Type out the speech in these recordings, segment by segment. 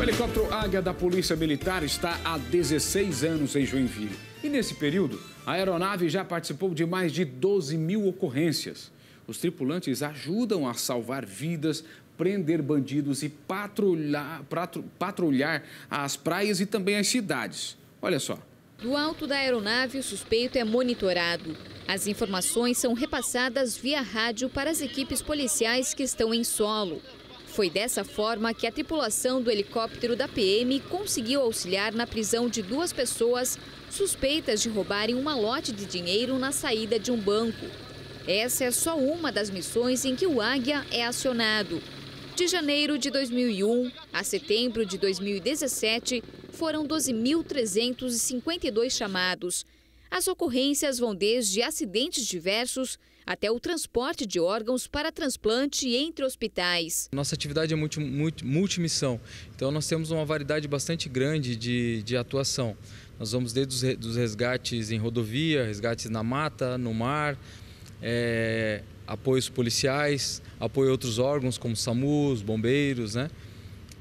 O helicóptero Águia da Polícia Militar está há 16 anos em Joinville. E nesse período, a aeronave já participou de mais de 12 mil ocorrências. Os tripulantes ajudam a salvar vidas, prender bandidos e patrulhar, patrulhar as praias e também as cidades. Olha só. Do alto da aeronave, o suspeito é monitorado. As informações são repassadas via rádio para as equipes policiais que estão em solo. Foi dessa forma que a tripulação do helicóptero da PM conseguiu auxiliar na prisão de duas pessoas suspeitas de roubarem uma lote de dinheiro na saída de um banco. Essa é só uma das missões em que o Águia é acionado. De janeiro de 2001 a setembro de 2017, foram 12.352 chamados, as ocorrências vão desde acidentes diversos até o transporte de órgãos para transplante entre hospitais. Nossa atividade é multi, multi, multimissão, então nós temos uma variedade bastante grande de, de atuação. Nós vamos desde os resgates em rodovia, resgates na mata, no mar, é, apoios policiais, apoio a outros órgãos como SAMU, bombeiros, né?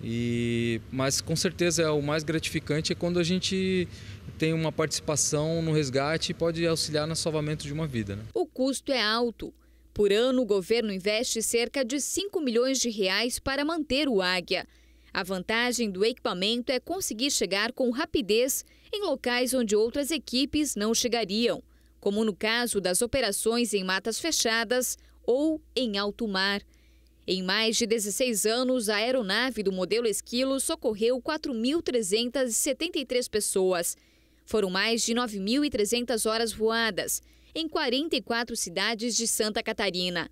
E, mas com certeza é o mais gratificante é quando a gente tem uma participação no resgate e pode auxiliar no salvamento de uma vida. Né? O custo é alto. Por ano, o governo investe cerca de 5 milhões de reais para manter o Águia. A vantagem do equipamento é conseguir chegar com rapidez em locais onde outras equipes não chegariam, como no caso das operações em matas fechadas ou em alto mar. Em mais de 16 anos, a aeronave do modelo Esquilo socorreu 4.373 pessoas foram mais de 9.300 horas voadas, em 44 cidades de Santa Catarina.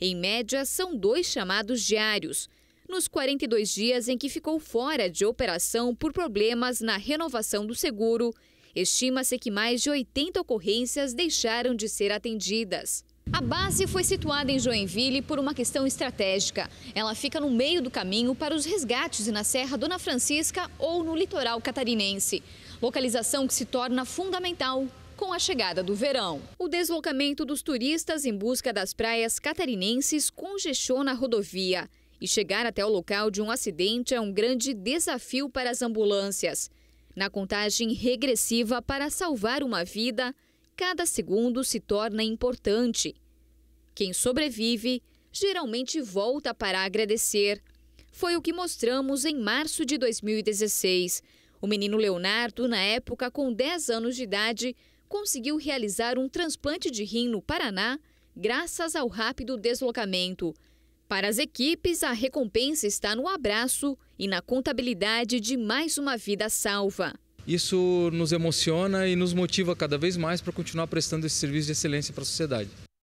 Em média, são dois chamados diários. Nos 42 dias em que ficou fora de operação por problemas na renovação do seguro, estima-se que mais de 80 ocorrências deixaram de ser atendidas. A base foi situada em Joinville por uma questão estratégica. Ela fica no meio do caminho para os resgates na Serra Dona Francisca ou no litoral catarinense. Localização que se torna fundamental com a chegada do verão. O deslocamento dos turistas em busca das praias catarinenses congestiona a rodovia. E chegar até o local de um acidente é um grande desafio para as ambulâncias. Na contagem regressiva para salvar uma vida, cada segundo se torna importante. Quem sobrevive geralmente volta para agradecer. Foi o que mostramos em março de 2016. O menino Leonardo, na época com 10 anos de idade, conseguiu realizar um transplante de rim no Paraná graças ao rápido deslocamento. Para as equipes, a recompensa está no abraço e na contabilidade de mais uma vida salva. Isso nos emociona e nos motiva cada vez mais para continuar prestando esse serviço de excelência para a sociedade.